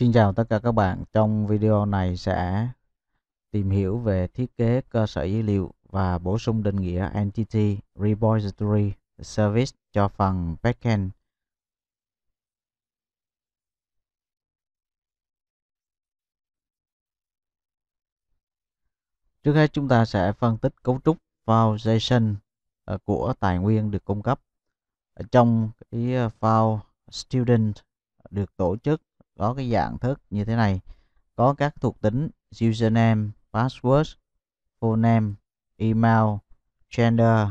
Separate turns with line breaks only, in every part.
Xin chào tất cả các bạn, trong video này sẽ tìm hiểu về thiết kế cơ sở dữ liệu và bổ sung định nghĩa Entity Repository Service cho phần Backend. Trước hết chúng ta sẽ phân tích cấu trúc file JSON ờ, của tài nguyên được cung cấp. trong cái ờ, file student được tổ chức có cái dạng thức như thế này có các thuộc tính username, password, full name, email, gender,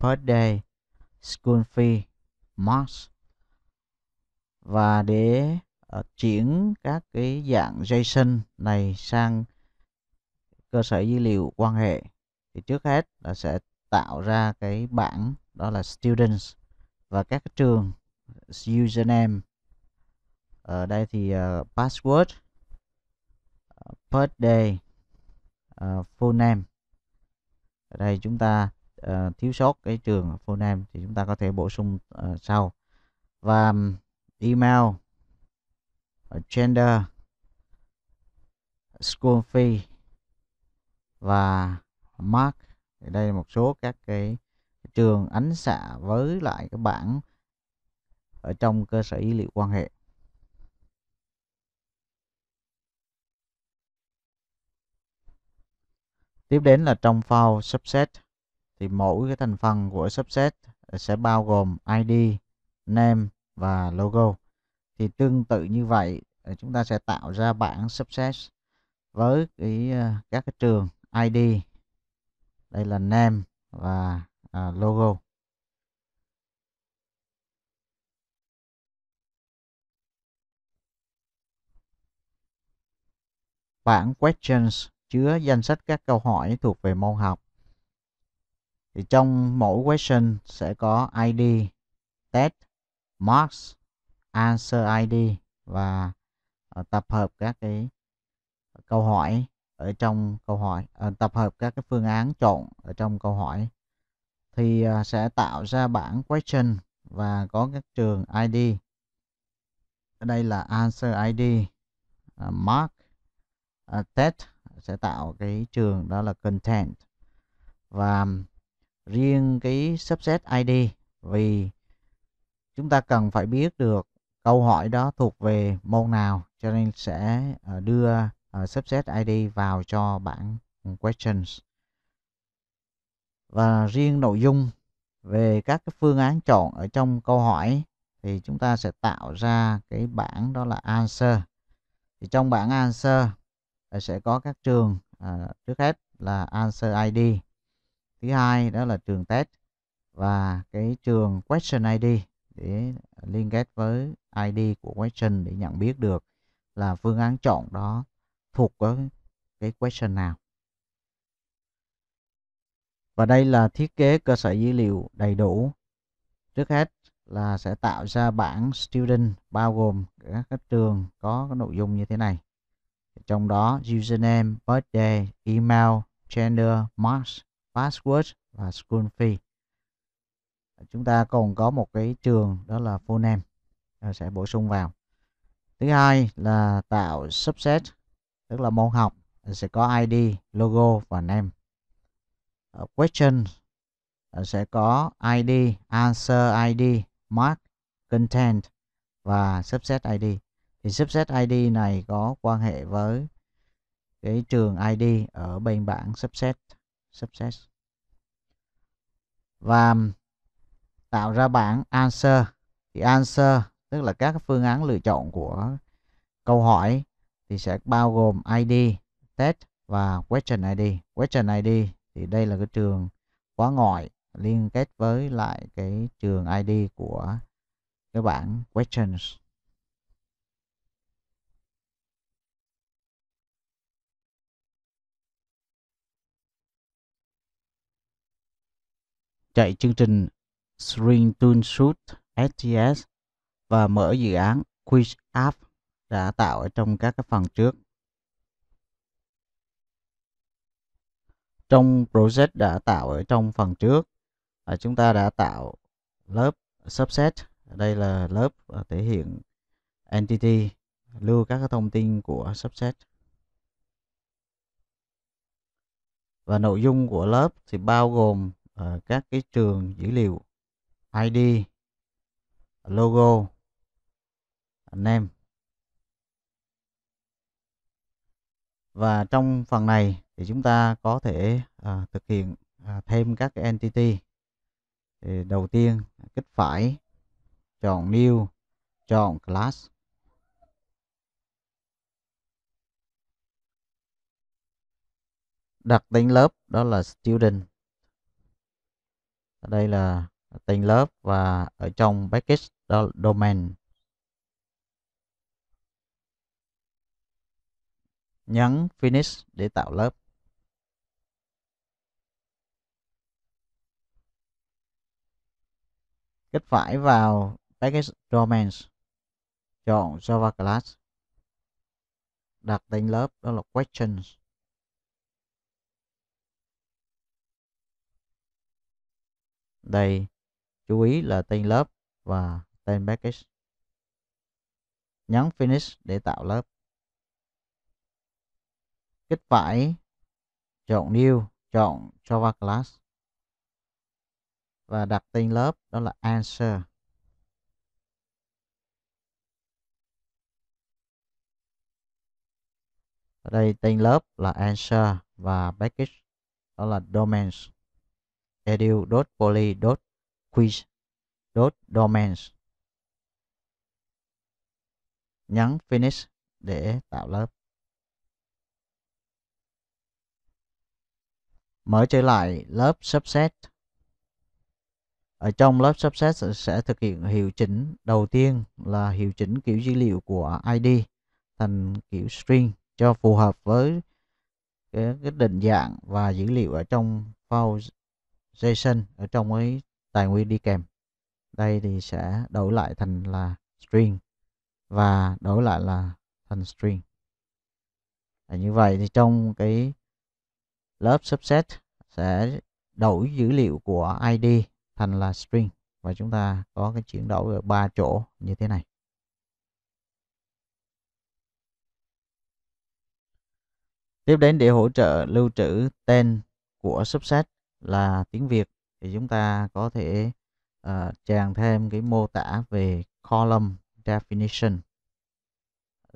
birthday, school fee, marks và để uh, chuyển các cái dạng JSON này sang cơ sở dữ liệu quan hệ thì trước hết là sẽ tạo ra cái bảng đó là students và các trường username ở ờ, đây thì uh, password birthday ờ, uh, full name ở đây chúng ta uh, thiếu sót cái trường full name thì chúng ta có thể bổ sung uh, sau và um, email uh, gender school fee và mark thì đây là một số các cái trường ánh xạ với lại cái bảng ở trong cơ sở dữ liệu quan hệ Tiếp đến là trong file subset thì mỗi cái thành phần của subset sẽ bao gồm ID, name và logo. Thì tương tự như vậy ờ, chúng ta sẽ tạo ra bảng subset với cái ờ, các cái trường ID. Đây là name và à, logo. Bảng questions chứa danh sách các câu hỏi thuộc về môn học. Thì trong mỗi question sẽ có ID, test, marks, answer ID và ờ, tập hợp các cái câu hỏi ở trong câu hỏi ờ, tập hợp các cái phương án chọn ở trong câu hỏi thì ờ, sẽ tạo ra bảng question và có các trường ID đây là answer ID mark test sẽ tạo cái trường đó là content và riêng cái subset ID vì chúng ta cần phải biết được câu hỏi đó thuộc về môn nào cho nên sẽ ờ, đưa ờ, subset ID vào cho bảng questions và riêng nội dung về các cái phương án chọn ở trong câu hỏi thì chúng ta sẽ tạo ra cái bảng đó là answer thì trong bảng answer sẽ có các trường à, trước hết là answer ID thứ hai đó là trường test và cái trường question ID để liên kết với ID của question để nhận biết được là phương án chọn đó thuộc với cái question nào và đây là thiết kế cơ sở dữ liệu đầy đủ trước hết là sẽ tạo ra bảng student bao gồm các trường có cái nội dung như thế này trong đó username, birthday, email, gender, marks, password và school fee. Chúng ta còn có một cái trường đó là full name sẽ bổ sung vào. Thứ hai là tạo subset tức là môn học sẽ có ID, logo và name. question sẽ có ID, answer ID, mark, content và subset ID thì subset ID này có quan hệ với cái trường ID ở bên bảng subset subset và tạo ra bảng answer thì answer tức là các phương án lựa chọn của câu hỏi thì sẽ bao gồm ID test và question ID question ID thì đây là cái trường khóa ngoại liên kết với lại cái trường ID của cái bảng questions chạy chương trình String Tool Shoot STS và mở dự án Quiz App đã tạo ở trong các cái phần trước. Trong project đã tạo ở trong phần trước, à, chúng ta đã tạo lớp subset, đây là lớp à, thể hiện entity lưu các cái thông tin của subset. Và nội dung của lớp thì bao gồm uh, các cái trường dữ liệu ID logo name và trong phần này thì chúng ta có thể uh, thực hiện uh, thêm các cái entity thì đầu tiên kích phải chọn new chọn class đặt tên lớp đó là student ở đây là tên lớp và ở trong package domain nhấn finish để tạo lớp kích phải vào package domains chọn java class đặt tên lớp đó là questions Đây, chú ý là tên lớp và tên package. Nhấn Finish để tạo lớp. Kích phải, chọn New, chọn Java Class. Và đặt tên lớp đó là Answer. Ở đây tên lớp là Answer và package đó là Domains edu.poly quiz domains nhấn finish để tạo lớp mở trở lại lớp subset ở trong lớp subset sẽ thực hiện hiệu chỉnh đầu tiên là hiệu chỉnh kiểu dữ liệu của id thành kiểu string cho phù hợp với cái, định dạng và dữ liệu ở trong file JSON ở trong cái tài nguyên đi kèm đây thì sẽ đổi lại thành là string và đổi lại là thành string à, như vậy thì trong cái lớp subset sẽ đổi dữ liệu của id thành là string và chúng ta có cái chuyển đổi ở ba chỗ như thế này tiếp đến để hỗ trợ lưu trữ tên của subset là tiếng Việt thì chúng ta có thể uh, tràn thêm cái mô tả về column definition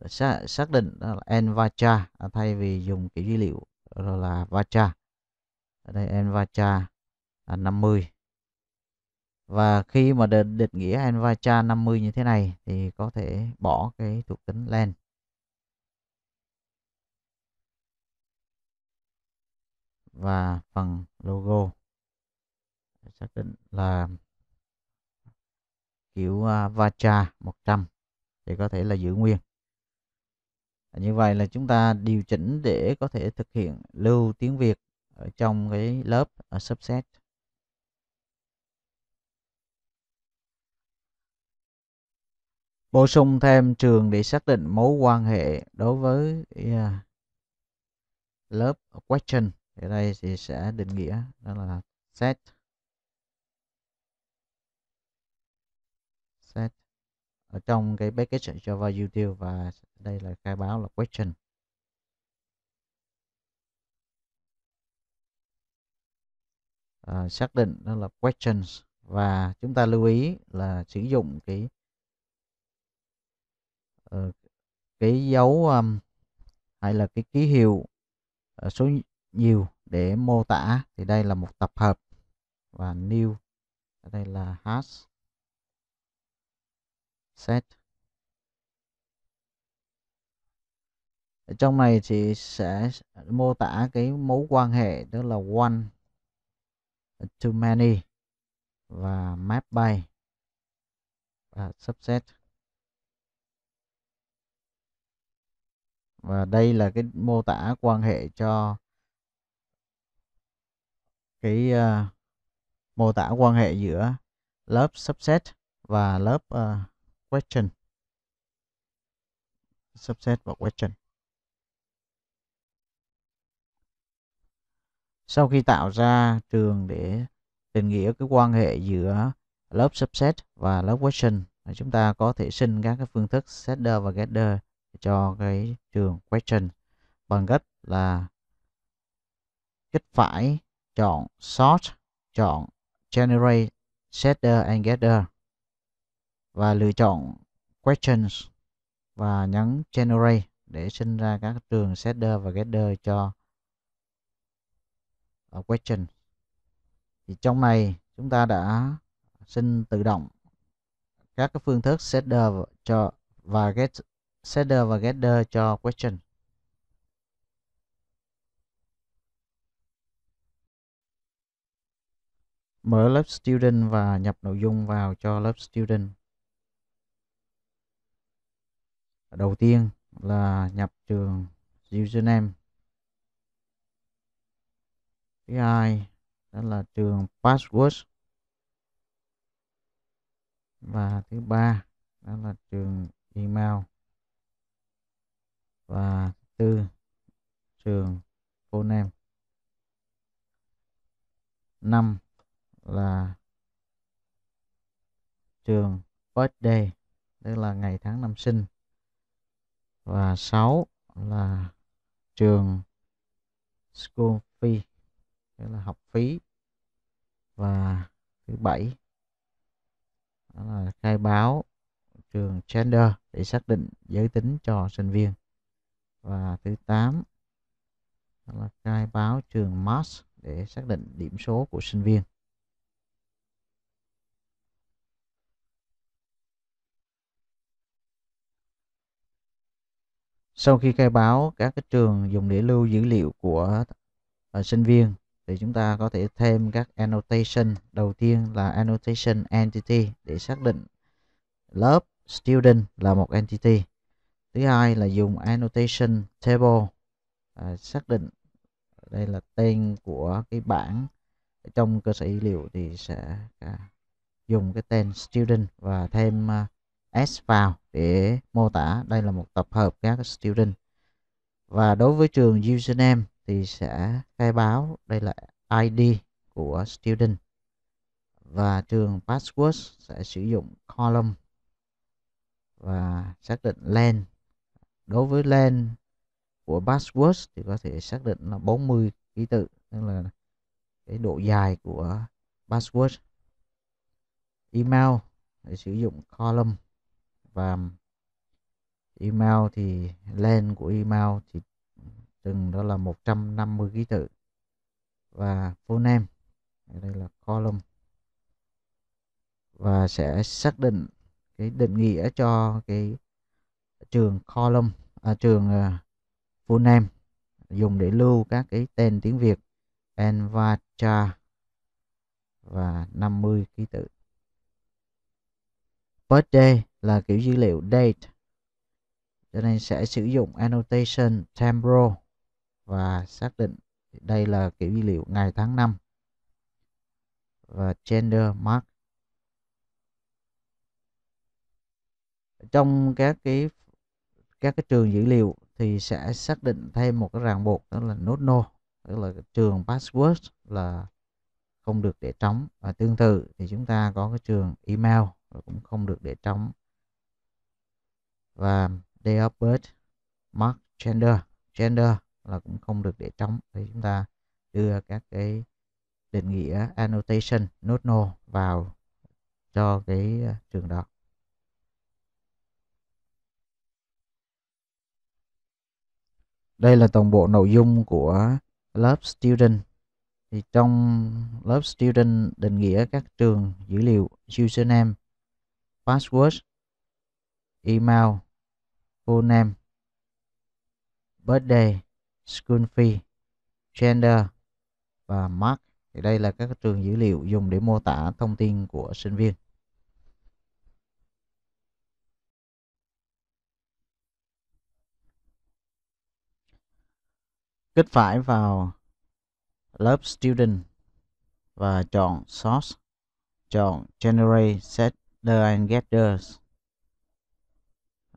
xác, xác định đó là n vacha à, thay vì dùng cái dữ liệu rồi là vacha ở đây n vacha là 50 và khi mà định, nghĩa n vacha 50 như thế này thì có thể bỏ cái thuộc tính len và phần logo xác định là kiểu uh, Vacha 100 thì có thể là giữ nguyên à, như vậy là chúng ta điều chỉnh để có thể thực hiện lưu tiếng Việt ở trong cái lớp ở à, subset bổ sung thêm trường để xác định mối quan hệ đối với à, lớp question ở đây thì sẽ định nghĩa đó là set set ở trong cái package Java util và đây là khai báo là question à, xác định đó là questions và chúng ta lưu ý là sử dụng cái ờ, cái dấu um, hay là cái ký hiệu ờ, số nhiều để mô tả thì đây là một tập hợp và new ở đây là hash set ở trong này thì sẽ mô tả cái mối quan hệ đó là one to many và map by và subset và đây là cái mô tả quan hệ cho cái uh, mô tả quan hệ giữa lớp subset và lớp uh, question subset và question sau khi tạo ra trường để định nghĩa cái quan hệ giữa lớp subset và lớp question chúng ta có thể sinh các cái phương thức setter và getter cho cái trường question bằng cách là kích phải chọn Sort, chọn Generate Setter and Getter và lựa chọn Questions và nhấn Generate để sinh ra các trường Setter và Getter cho ờ, Question. Thì trong này chúng ta đã sinh tự động các phương thức Setter cho và Get Setter và Getter cho Question. mở lớp student và nhập nội dung vào cho lớp student đầu tiên là nhập trường username thứ hai đó là trường password và thứ ba đó là trường email và thứ tư trường phone name năm là trường birthday tức là ngày tháng năm sinh và 6 là trường school fee tức là học phí và thứ bảy đó là khai báo trường gender để xác định giới tính cho sinh viên và thứ 8 đó là khai báo trường mass để xác định điểm số của sinh viên sau khi khai báo các cái trường dùng để lưu dữ liệu của uh, sinh viên thì chúng ta có thể thêm các annotation đầu tiên là annotation entity để xác định lớp student là một entity thứ hai là dùng annotation table à, xác định đây là tên của cái bảng trong cơ sở dữ liệu thì sẽ à, dùng cái tên student và thêm à, s vào để mô tả đây là một tập hợp các student và đối với trường username thì sẽ khai báo đây là id của student và trường password sẽ sử dụng column và xác định len đối với len của password thì có thể xác định là 40 ký tự tức là cái độ dài của password email để sử dụng column và email thì len của email thì từng đó là 150 ký tự và phoneme đây là column và sẽ xác định cái định nghĩa cho cái trường column à, trường uh, dùng để lưu các cái tên tiếng Việt Envacha và 50 ký tự birthday là kiểu dữ liệu date cho nên sẽ sử dụng annotation temporal và xác định đây là kiểu dữ liệu ngày tháng năm và gender mark trong các cái các cái trường dữ liệu thì sẽ xác định thêm một cái ràng buộc đó là nốt no tức là trường password là không được để trống và tương tự thì chúng ta có cái trường email cũng không được để trống và day of birth mark gender gender là cũng không được để trống thì chúng ta đưa các cái định nghĩa annotation not no vào cho cái ờ, trường đó đây là toàn bộ nội dung của lớp student thì trong lớp student định nghĩa các trường dữ liệu username password email full name birthday school fee gender và mark thì đây là các trường dữ liệu dùng để mô tả thông tin của sinh viên kích phải vào lớp student và chọn source chọn generate set header and getters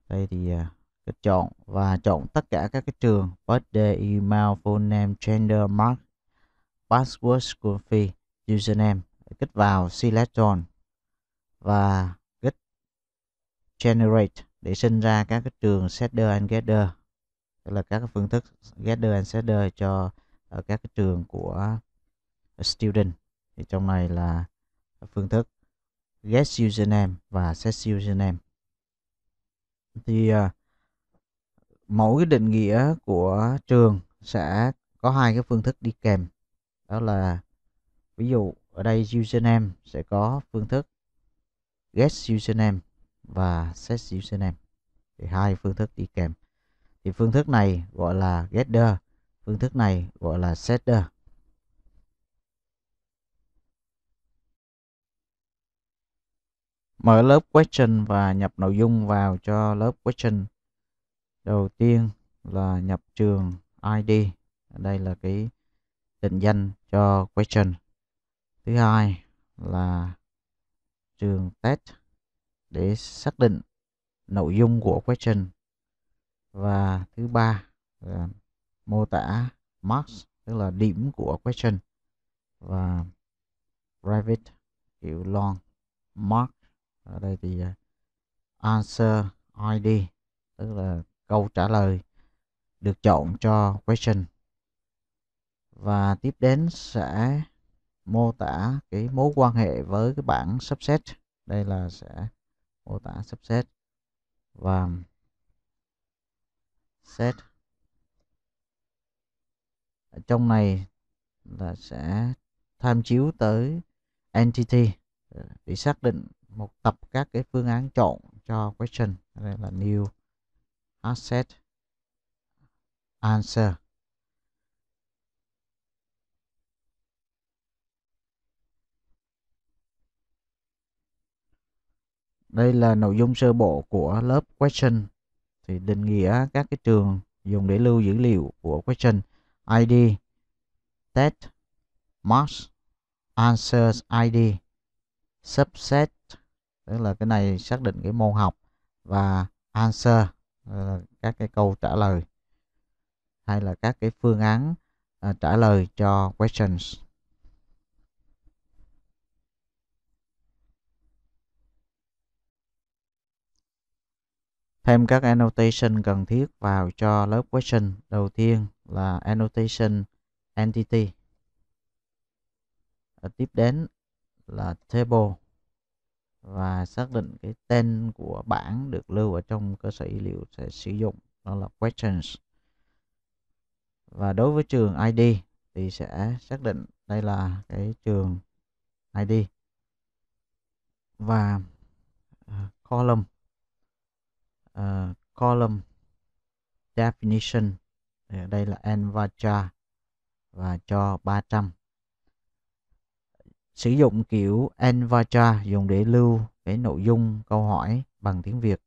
đây thì à, cái chọn và chọn tất cả các cái trường birthday email full name gender mark password school fee username kích vào select all và kích generate để sinh ra các cái trường setter and getter tức là các cái phương thức getter and setter cho ở ờ, các cái trường của ờ, student thì trong này là phương thức get username và set username thì uh, mỗi cái định nghĩa của trường sẽ có hai cái phương thức đi kèm đó là ví dụ ở đây username sẽ có phương thức get username và set username thì hai phương thức đi kèm thì phương thức này gọi là getter phương thức này gọi là setter mở lớp question và nhập nội dung vào cho lớp question đầu tiên là nhập trường id đây là cái định danh cho question thứ hai là trường test để xác định nội dung của question và thứ ba là mô tả marks tức là điểm của question và private kiểu long mark ở đây thì à, answer id tức là câu trả lời được chọn cho question và tiếp đến sẽ mô tả cái mối quan hệ với cái bảng subset đây là sẽ mô tả subset và set ở trong này là sẽ tham chiếu tới entity để xác định một tập các cái phương án chọn cho question đây là new asset answer Đây là nội dung sơ bộ của lớp question thì định nghĩa các cái trường dùng để lưu dữ liệu của question ID test marks answers ID subset tức là cái này xác định cái môn học và answer là ờ, các cái câu trả lời hay là các cái phương án à, trả lời cho questions thêm các annotation cần thiết vào cho lớp question đầu tiên là annotation entity ờ, tiếp đến là table và xác định cái tên của bảng được lưu ở trong cơ sở dữ liệu sẽ sử dụng đó là questions và đối với trường ID thì sẽ xác định đây là cái trường ID và à, column uh, column definition đây là n và cho và cho 300 sử dụng kiểu Envacha dùng để lưu cái nội dung câu hỏi bằng tiếng Việt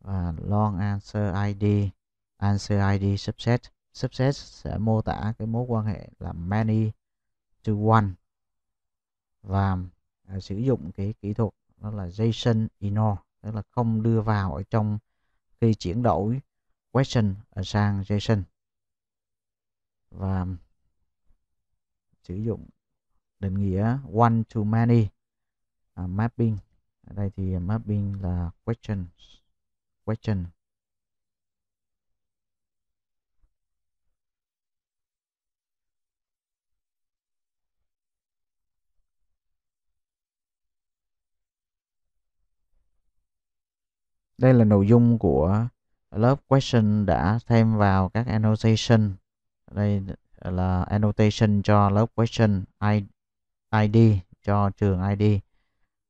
và long answer ID answer ID subset subset sẽ mô tả cái mối quan hệ là many to one và à, sử dụng cái kỹ thuật đó là JSON ignore tức là không đưa vào ở trong khi chuyển đổi question sang JSON và sử dụng định nghĩa one to many uh, mapping ở đây thì mapping là question question đây là nội dung của lớp question đã thêm vào các annotation đây là annotation cho lớp question ID cho trường ID,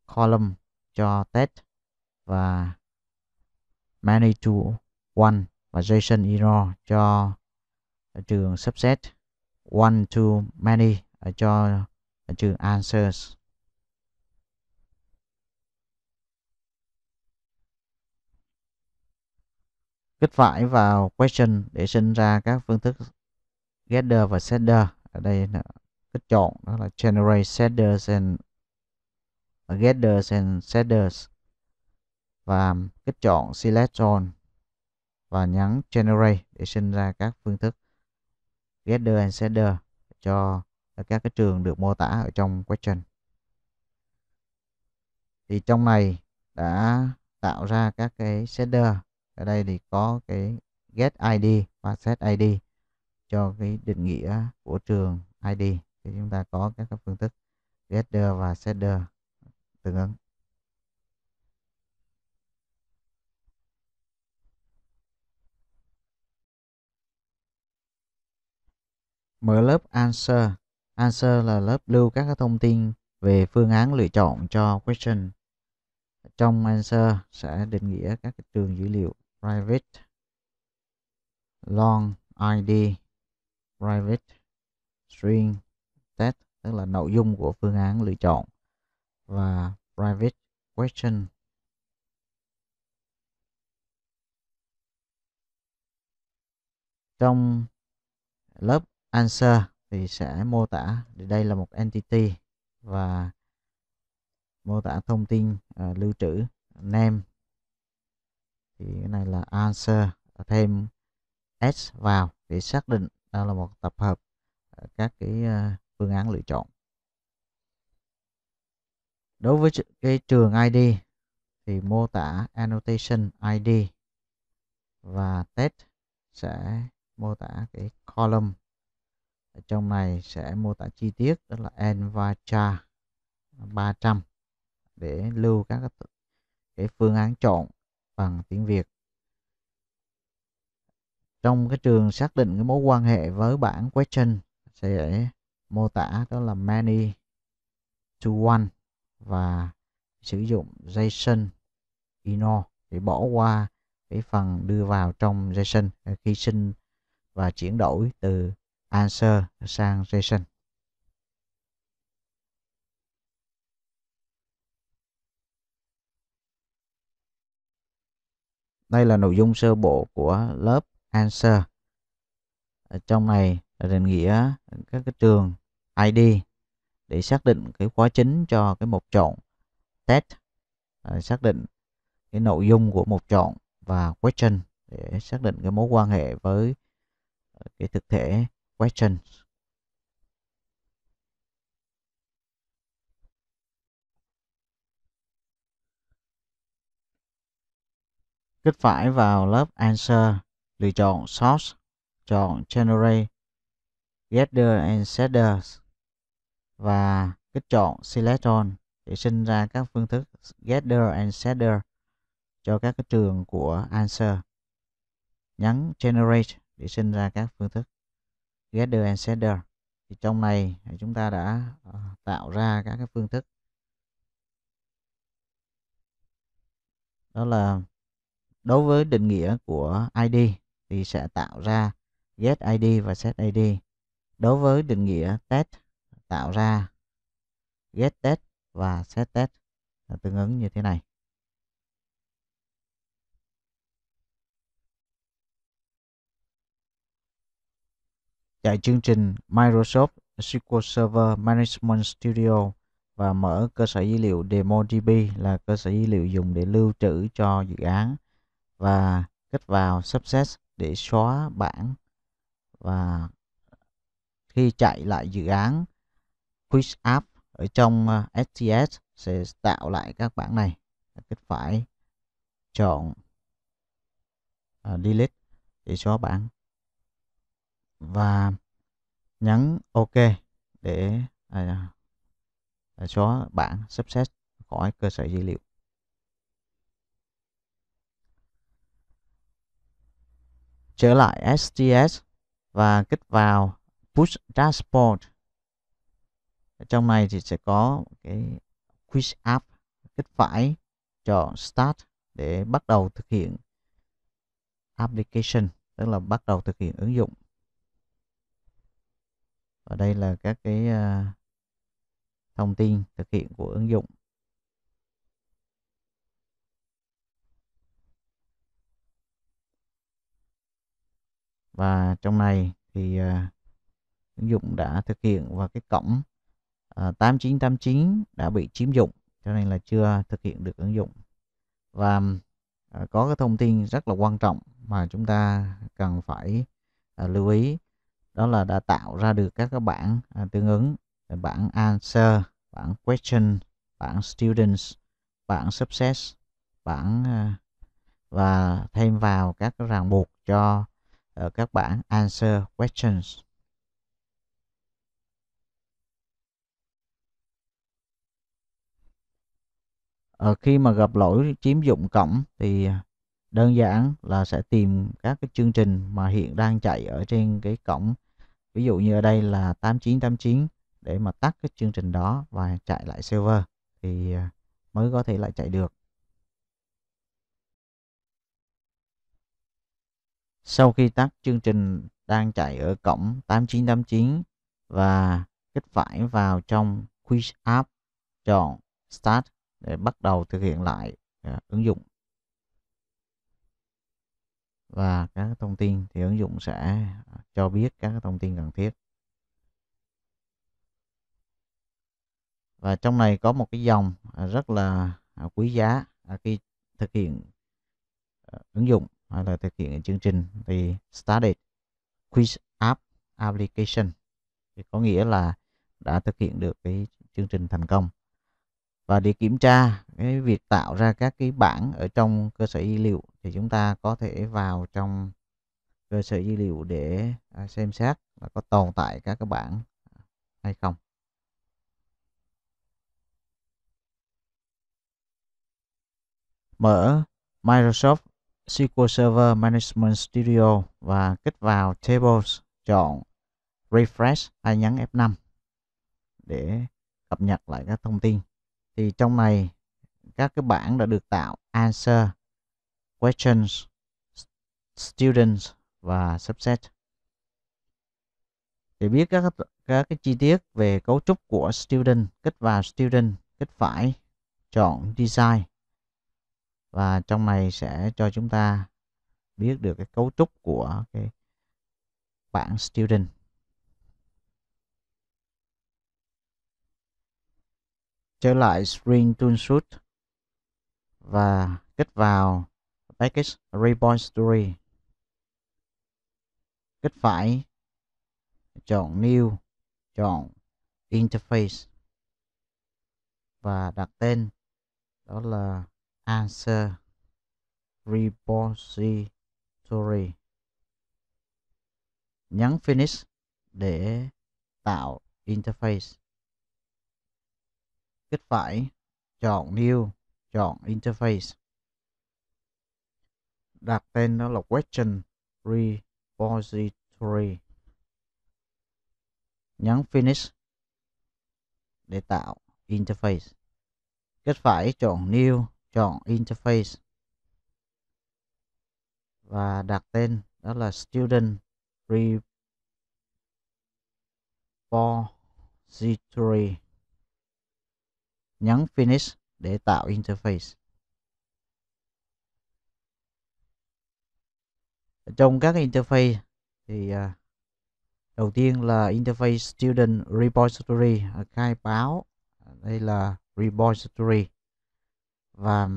column cho test và many to one và JSON error cho trường subset one to many ờ, cho trường answers. Kích phải vào question để sinh ra các phương thức getter và setter. Ở đây cách chọn đó là generate setters and uh, getters and setters và kích chọn select all và nhấn generate để sinh ra các phương thức getter and setter cho các cái trường được mô tả ở trong question thì trong này đã tạo ra các cái setter ở đây thì có cái get id và set id cho cái định nghĩa của trường id thì chúng ta có các phương thức getter và setter tương ứng mở lớp answer answer là lớp lưu các thông tin về phương án lựa chọn cho question trong answer sẽ định nghĩa các trường dữ liệu private long id private string tức là nội dung của phương án lựa chọn và private question trong lớp answer thì sẽ mô tả thì đây là một entity và mô tả thông tin uh, lưu trữ name thì cái này là answer thêm s vào để xác định đó là một tập hợp à, các cái uh, phương án lựa chọn. Đối với cái trường ID thì mô tả annotation ID và test sẽ mô tả cái column ở trong này sẽ mô tả chi tiết đó là envacha 300 để lưu các cái phương án chọn bằng tiếng Việt trong cái trường xác định cái mối quan hệ với bảng question sẽ mô tả đó là many to one và sử dụng JSON inor để bỏ qua cái phần đưa vào trong JSON à, khi sinh và chuyển đổi từ answer sang JSON. Đây là nội dung sơ bộ của lớp answer. Ở trong này định nghĩa các cái trường ID để xác định cái khóa chính cho cái mục chọn test xác định cái nội dung của mục chọn và question để xác định cái mối quan hệ với cái thực thể question kích phải vào lớp answer lựa chọn source chọn generate Getter and Shaders và kích chọn Select All để sinh ra các phương thức Getter and setter cho các cái trường của Answer. Nhấn Generate để sinh ra các phương thức Getter and setter. Thì trong này chúng ta đã ờ, tạo ra các cái phương thức đó là đối với định nghĩa của ID thì sẽ tạo ra get ID và set ID Đối với định nghĩa test tạo ra get test và set test là tương ứng như thế này. Chạy chương trình Microsoft SQL Server Management Studio và mở cơ sở dữ liệu DemoDB là cơ sở dữ liệu dùng để lưu trữ cho dự án và kết vào subset để xóa bảng và khi chạy lại dự án Quick App ở trong STS ờ, sẽ tạo lại các bảng này Kích phải chọn uh, delete để xóa bảng và nhấn OK để uh, xóa bảng subset khỏi cơ sở dữ liệu trở lại STS và kích vào push dashboard trong này thì sẽ có cái quiz app kích phải chọn start để bắt đầu thực hiện application tức là bắt đầu thực hiện ứng dụng và đây là các cái ờ, thông tin thực hiện của ứng dụng và trong này thì uh, Ứng dụng đã thực hiện và cái cổng uh, à, 8989 đã bị chiếm dụng cho nên là chưa thực hiện được ứng dụng. Và uh, có cái thông tin rất là quan trọng mà chúng ta cần phải uh, lưu ý đó là đã tạo ra được các cái bảng uh, tương ứng bảng answer, bảng question, bảng students, bảng success, bảng uh, và thêm vào các ràng buộc cho uh, các bảng answer questions Ờ, khi mà gặp lỗi chiếm dụng cổng thì à, đơn giản là sẽ tìm các cái chương trình mà hiện đang chạy ở trên cái cổng. Ví dụ như ở đây là 8989 để mà tắt cái chương trình đó và chạy lại server thì à, mới có thể lại chạy được. Sau khi tắt chương trình đang chạy ở cổng 8989 và kích phải vào trong Quiz App, chọn Start để bắt đầu thực hiện lại à, ứng dụng và các thông tin thì ứng dụng sẽ à, cho biết các thông tin cần thiết và trong này có một cái dòng à, rất là quý giá khi thực hiện ứng dụng hay là thực hiện chương trình thì started quiz app application thì có nghĩa là đã thực hiện được cái chương trình thành công và để kiểm tra cái việc tạo ra các cái bảng ở trong cơ sở dữ liệu thì chúng ta có thể vào trong cơ sở dữ liệu để à, xem xét là có tồn tại các cái bảng hay không mở Microsoft SQL Server Management Studio và kích vào Tables chọn Refresh hay nhấn F5 để cập nhật lại các thông tin thì trong này các cái bảng đã được tạo answer questions students và subset để biết các các cái chi tiết về cấu trúc của student kích vào student kích phải chọn design và trong này sẽ cho chúng ta biết được cái cấu trúc của cái bảng student trở lại Spring Tool và kích vào Package Repository. Kích phải, chọn New, chọn Interface và đặt tên đó là Answer Repository. Nhấn Finish để tạo interface. Kích phải, chọn New, chọn Interface. Đặt tên nó là Question Repository. Nhấn Finish để tạo Interface. kết phải, chọn New, chọn Interface. Và đặt tên đó là Student Repository nhấn Finish để tạo interface. trong các interface thì à, đầu tiên là interface student repository à, khai báo à, đây là repository và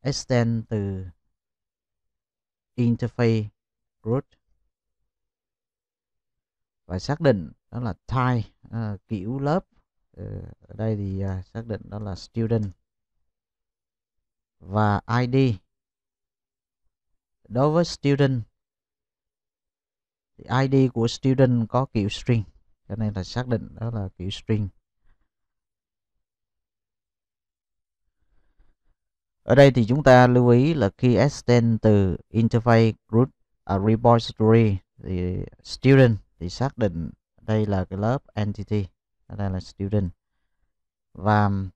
extend từ interface root và xác định đó là type kiểu lớp Ờ, ở đây thì à, xác định đó là student và id đối với student thì id của student có kiểu string cho nên là xác định đó là kiểu string Ở đây thì chúng ta lưu ý là khi extend từ interface group à, repository thì student thì xác định đây là cái lớp entity đây là student và um,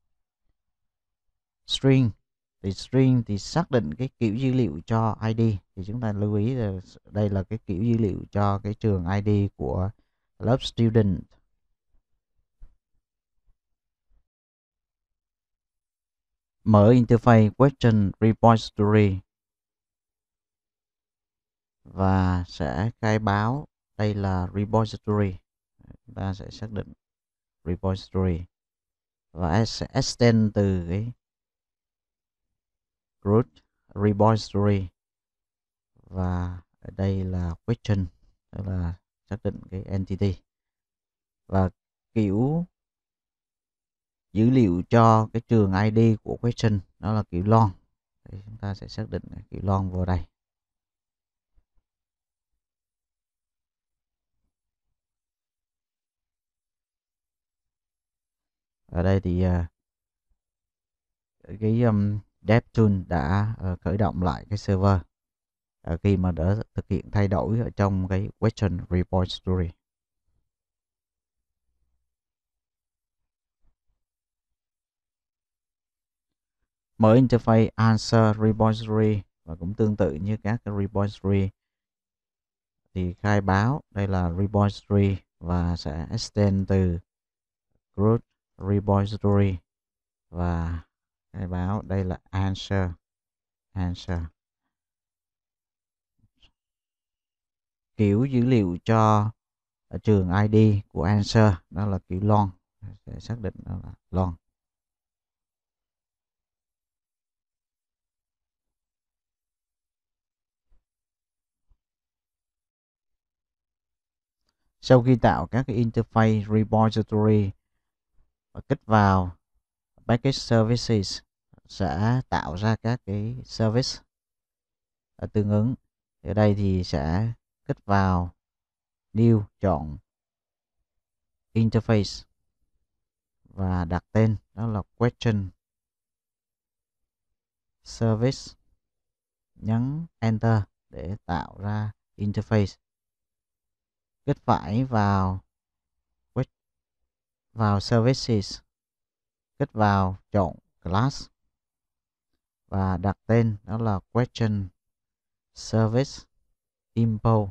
string thì string thì xác định cái kiểu dữ liệu cho ID thì chúng ta lưu ý là đây là cái kiểu dữ liệu cho cái trường ID của lớp student mở interface question repository và sẽ khai báo đây là repository chúng ta sẽ xác định repository và sẽ extend từ cái root repository và ở đây là question tức là xác định cái entity và kiểu dữ liệu cho cái trường ID của question đó là kiểu long thì chúng ta sẽ xác định kiểu long vào đây ở đây thì uh, cái um, dev đã uh, khởi động lại cái server uh, khi mà đã thực hiện thay đổi ở trong cái question repository mở interface answer repository và cũng tương tự như các cái repository thì khai báo đây là repository và sẽ extend từ group repository và cái báo đây là answer answer kiểu dữ liệu cho ờ, trường ID của answer đó là kiểu long sẽ xác định đó là long sau khi tạo các interface repository và kích vào package services sẽ tạo ra các cái service tương ứng ở đây thì sẽ kích vào new chọn interface và đặt tên đó là question service nhấn enter để tạo ra interface kích phải vào vào services kích vào chọn class và đặt tên đó là question service import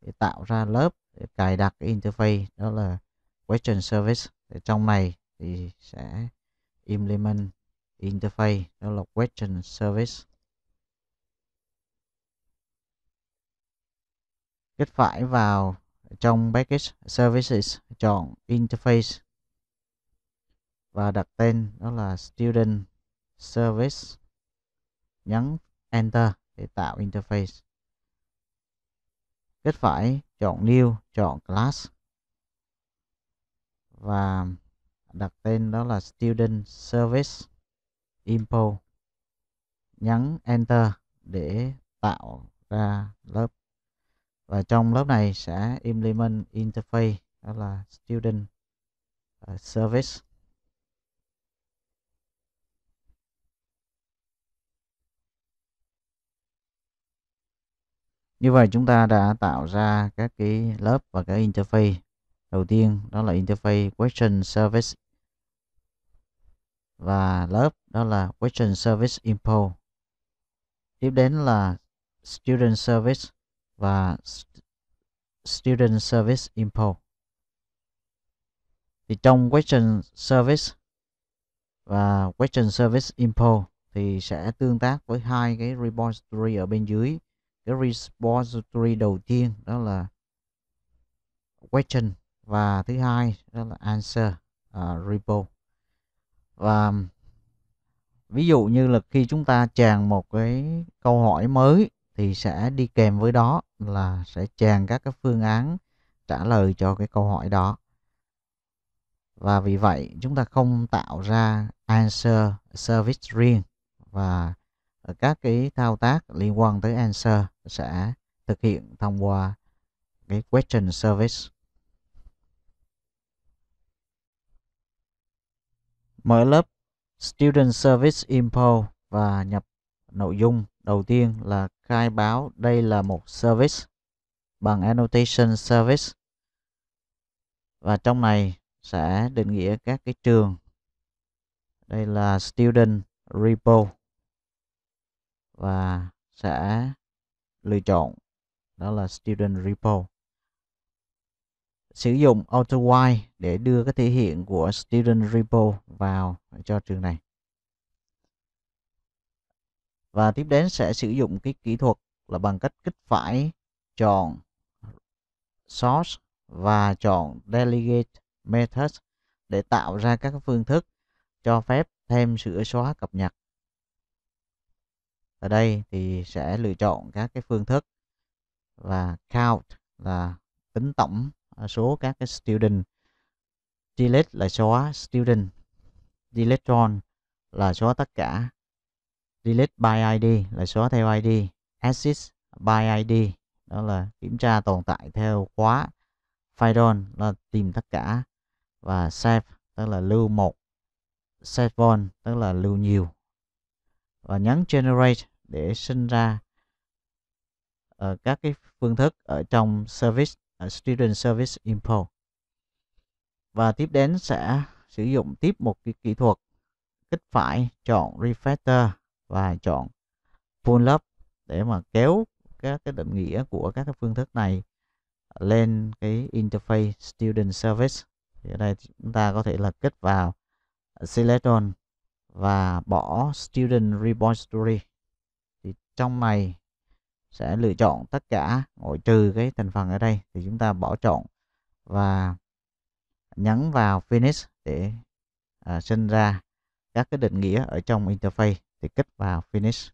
để tạo ra lớp để cài đặt interface đó là question service thì trong này thì sẽ implement interface đó là question service kích phải vào trong package services chọn interface và đặt tên đó là student service nhấn enter để tạo interface kết phải chọn new chọn class và đặt tên đó là student service import nhấn enter để tạo ra lớp và trong lớp này sẽ implement interface đó là student ờ, service như vậy chúng ta đã tạo ra các cái lớp và các interface đầu tiên đó là interface question service và lớp đó là question service info tiếp đến là student service và Student Service Info. Thì trong Question Service và Question Service Info thì sẽ tương tác với hai cái repository ở bên dưới. Cái repository đầu tiên đó là Question và thứ hai đó là Answer uh, Repo. Và ví dụ như là khi chúng ta tràn một cái câu hỏi mới thì sẽ đi kèm với đó là sẽ chèn các cái phương án trả lời cho cái câu hỏi đó và vì vậy chúng ta không tạo ra answer service riêng và các cái thao tác liên quan tới answer sẽ thực hiện thông qua cái question service mở lớp student service info và nhập nội dung đầu tiên là khai báo đây là một service bằng annotation service và trong này sẽ định nghĩa các cái trường đây là student repo và sẽ lựa chọn đó là student repo sử dụng auto y để đưa cái thể hiện của student repo vào cho trường này và tiếp đến sẽ sử dụng cái kỹ thuật là bằng cách kích phải chọn source và chọn delegate methods để tạo ra các phương thức cho phép thêm sửa xóa cập nhật ở đây thì sẽ lựa chọn các cái phương thức và count là tính tổng số các cái student delete là xóa student delete electron là xóa tất cả delete by id là xóa theo id access by id đó là kiểm tra tồn tại theo khóa file là tìm tất cả và save tức là lưu một save one tức là lưu nhiều và nhấn generate để sinh ra uh, các cái phương thức ở trong service uh, student service import và tiếp đến sẽ sử dụng tiếp một cái kỹ thuật kích phải chọn refactor và chọn full lớp để mà kéo các cái định nghĩa của các cái phương thức này lên cái interface student service thì ở đây chúng ta có thể là kích vào select on và bỏ student repository thì trong này sẽ lựa chọn tất cả ngoại trừ cái thành phần ở đây thì chúng ta bỏ chọn và nhấn vào finish để à, sinh ra các cái định nghĩa ở trong interface thì kích vào finish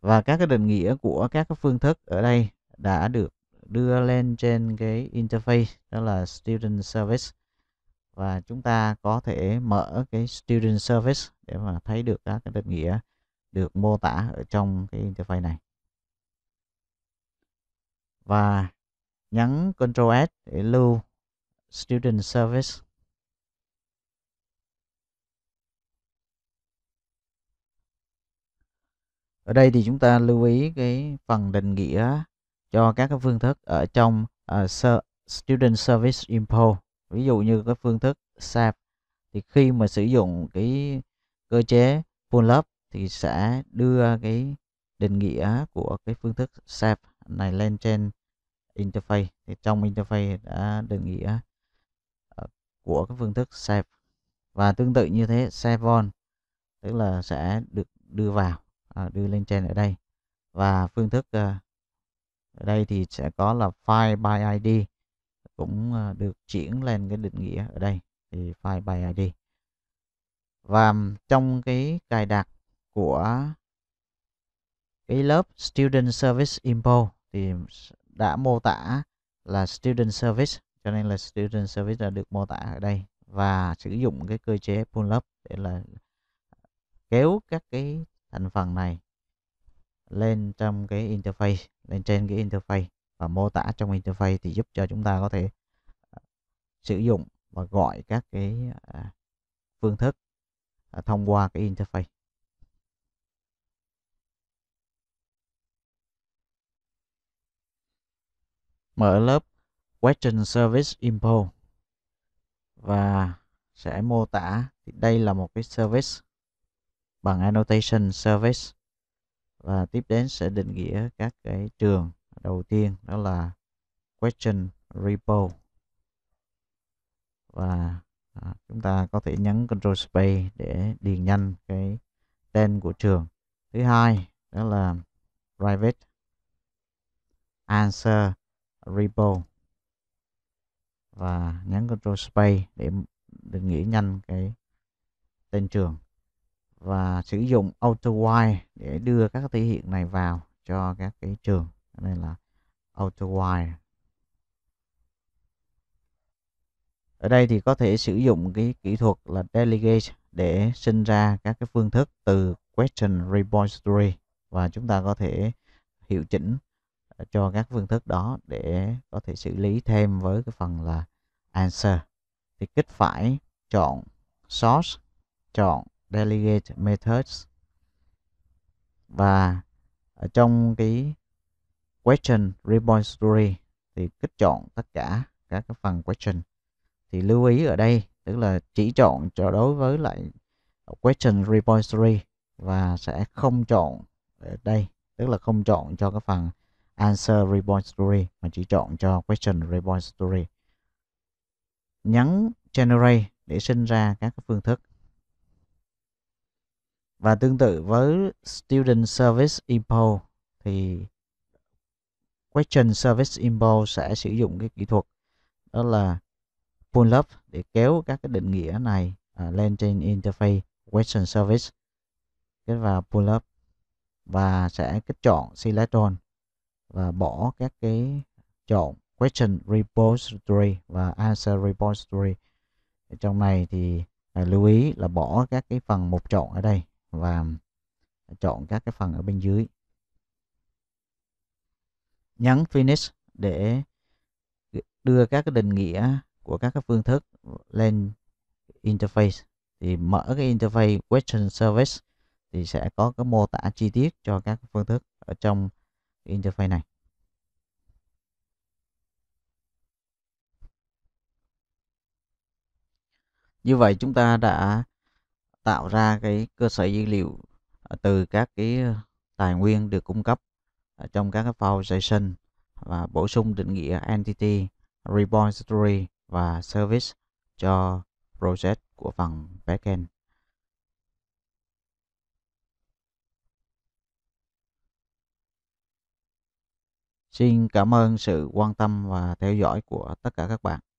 và các cái định nghĩa của các cái phương thức ở đây đã được đưa lên trên cái interface đó là student service và chúng ta có thể mở cái student service để mà thấy được các cái định nghĩa được mô tả ở trong cái interface này và nhấn control S để lưu student service ở đây thì chúng ta lưu ý cái phần định nghĩa cho các cái phương thức ở trong uh, student service info ví dụ như cái phương thức SAP thì khi mà sử dụng cái cơ chế pull up thì sẽ đưa cái định nghĩa của cái phương thức SAP này lên trên interface thì trong interface đã định nghĩa của các phương thức save và tương tự như thế save on tức là sẽ được đưa vào à, đưa lên trên ở đây và phương thức à, ở đây thì sẽ có là file by id cũng à, được chuyển lên cái định nghĩa ở đây thì file by id và trong cái cài đặt của cái lớp student service info thì đã mô tả là student service cho nên là student service là được mô tả ở đây và sử dụng cái cơ chế pull up để là kéo các cái thành phần này lên trong cái interface lên trên cái interface và mô tả trong interface thì giúp cho chúng ta có thể à, sử dụng và gọi các cái à, phương thức à, thông qua cái interface mở lớp Western Service Info và sẽ mô tả thì đây là một cái service bằng annotation service và tiếp đến sẽ định nghĩa các cái trường đầu tiên đó là question repo và à, chúng ta có thể nhấn control space để điền nhanh cái tên của trường thứ hai đó là private answer repo và nhấn Ctrl Space để định nghĩa nhanh cái tên trường và sử dụng auto y để đưa các thể hiện này vào cho các cái trường nên là auto y ở đây thì có thể sử dụng cái kỹ thuật là delegate để sinh ra các cái phương thức từ question repository và chúng ta có thể hiệu chỉnh ờ, cho các phương thức đó để có thể xử lý thêm với cái phần là Answer thì kích phải chọn Source, chọn Delegate Methods và ở trong cái Question story thì kích chọn tất cả các cái phần question thì lưu ý ở đây tức là chỉ chọn cho đối với lại question repository và sẽ không chọn ở đây tức là không chọn cho cái phần answer repository mà chỉ chọn cho question repository nhấn generate để sinh ra các phương thức và tương tự với student service info thì question service info sẽ sử dụng cái kỹ thuật đó là pull up để kéo các cái định nghĩa này à, lên trên interface question service kết vào pull up và sẽ kích chọn select all và bỏ các cái chọn question repository và answer repository trong này thì à, lưu ý là bỏ các cái phần một chọn ở đây và chọn các cái phần ở bên dưới nhấn finish để đưa các cái định nghĩa của các cái phương thức lên interface thì mở cái interface question service thì sẽ có cái mô tả chi tiết cho các phương thức ở trong interface này như vậy chúng ta đã tạo ra cái cơ sở dữ liệu à, từ các cái ờ, tài nguyên được cung cấp à, trong các cái JSON và bổ sung định nghĩa entity, repository và service cho project của phần backend. Xin cảm ơn sự quan tâm và theo dõi của tất cả các bạn.